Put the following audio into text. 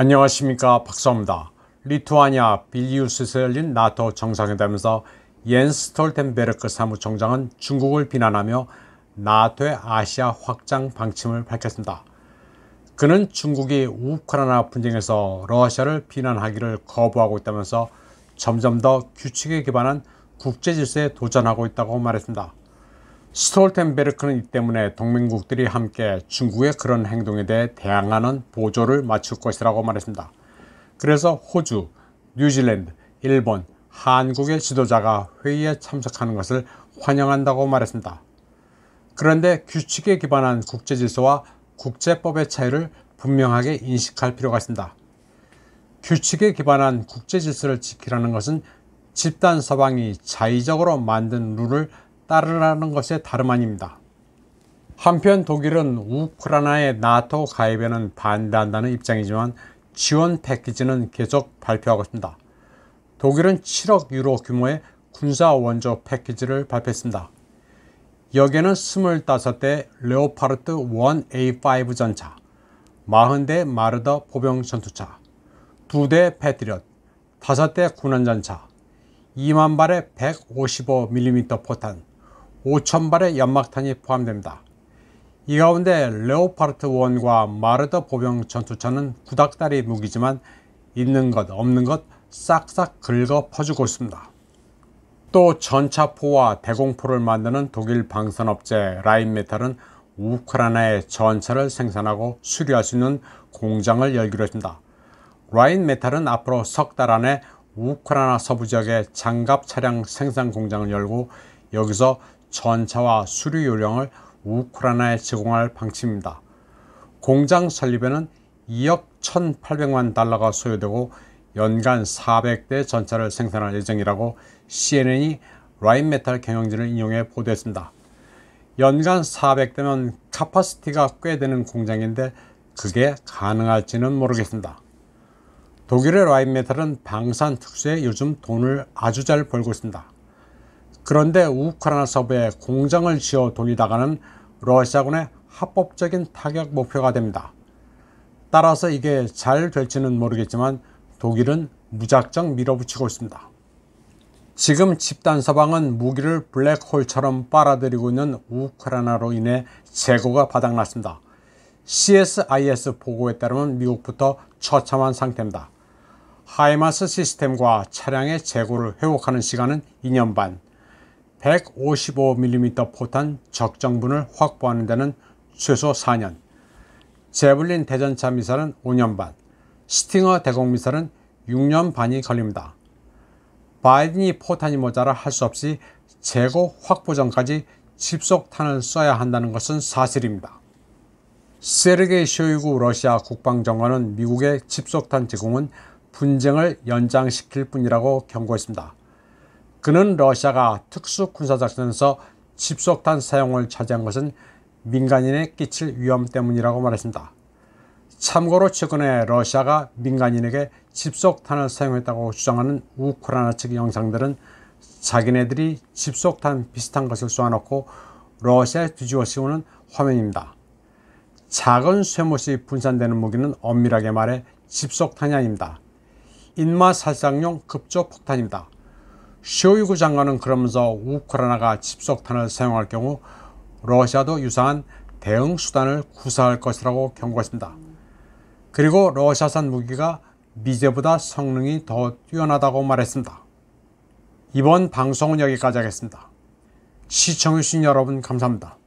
안녕하십니까 박사입니다. 리투아니아 빌리우스에서 열린 나토 정상회담에서 옌스 스톨텐베르크 사무총장은 중국을 비난하며 나토의 아시아 확장 방침을 밝혔습니다. 그는 중국이 우크라이나 분쟁에서 러시아를 비난하기를 거부하고 있다면서 점점 더 규칙에 기반한 국제 질서에 도전하고 있다고 말했습니다. 스톨텐베르크는 이 때문에 동맹국들이 함께 중국의 그런 행동에 대해 대항하는 보조를 맞출 것이라고 말했습니다. 그래서 호주, 뉴질랜드, 일본, 한국의 지도자가 회의에 참석하는 것을 환영한다고 말했습니다. 그런데 규칙에 기반한 국제질서와 국제법의 차이를 분명하게 인식할 필요가 있습니다. 규칙에 기반한 국제질서를 지키라는 것은 집단 서방이 자의적으로 만든 룰을 따르라는 것의 다름 아닙니다. 한편 독일은 우크라이나의 나토 가입에는 반대한다는 입장이지만 지원 패키지는 계속 발표하고 있습니다. 독일은 7억 유로 규모의 군사 원조 패키지를 발표했습니다. 여기에는 25대 레오파르트 1A5 전차, 40대 마르더 보병 전투차, 2대 패트리엇, 5대 군원전차, 2만 발의 155mm 포탄, 5,000발의 연막탄이 포함됩니다. 이 가운데 레오파르트 1과 마르더 보병 전투차는 구닥다리 무기지만 있는 것 없는 것 싹싹 긁어 퍼주고 있습니다. 또 전차포와 대공포를 만드는 독일 방산업체 라인메탈은 우크라이나의 전차를 생산하고 수리할 수 있는 공장을 열기로 했습니다. 라인메탈은 앞으로 석달 안에 우크라이나 서부 지역의 장갑 차량 생산 공장을 열고 여기서 전차와 수류 요량을 우크라이나에 제공할 방침입니다. 공장 설립에는 2억 1,800만 달러가 소요되고 연간 400대 전차를 생산할 예정이라고 CNN이 라인메탈 경영진을 인용해 보도했습니다. 연간 400대면 카파시티가 꽤 되는 공장인데 그게 가능할지는 모르겠습니다. 독일의 라인메탈은 방산 특수에 요즘 돈을 아주 잘 벌고 있습니다. 그런데 우크라이나 서부에 공장을 지어 돌리다가는 러시아군의 합법적인 타격 목표가 됩니다. 따라서 이게 잘 될지는 모르겠지만 독일은 무작정 밀어붙이고 있습니다. 지금 집단 서방은 무기를 블랙홀처럼 빨아들이고 있는 우크라이나로 인해 재고가 바닥났습니다. CSIS 보고에 따르면 미국부터 처참한 상태입니다. 하이마스 시스템과 차량의 재고를 회복하는 시간은 2년 반, 155mm 포탄 적정분을 확보하는 데는 최소 4년, 제블린 대전차 미사는 5년 반, 스팅어 대공 미사는 6년 반이 걸립니다. 바이든이 포탄이 모자라 할 수 없이 재고 확보 전까지 집속탄을 써야 한다는 것은 사실입니다. 세르게이 쇼이구 러시아 국방정관은 미국의 집속탄 제공은 분쟁을 연장시킬 뿐이라고 경고했습니다. 그는 러시아가 특수군사작전에서 집속탄 사용을 차지한 것은 민간인에 끼칠 위험 때문이라고 말했습니다. 참고로 최근에 러시아가 민간인에게 집속탄을 사용했다고 주장하는 우크라이나 측 영상들은 자기네들이 집속탄 비슷한 것을 쏘아놓고 러시아에 뒤집어 씌우는 화면입니다. 작은 쇠못이 분산되는 무기는 엄밀하게 말해 집속탄이 아닙니다. 인마 살상용 급조폭탄입니다. 쇼이구 장관은 그러면서 우크라이나가 집속탄을 사용할 경우 러시아도 유사한 대응 수단을 구사할 것이라고 경고했습니다. 그리고 러시아산 무기가 미제보다 성능이 더 뛰어나다고 말했습니다. 이번 방송은 여기까지 하겠습니다. 시청해주신 여러분 감사합니다.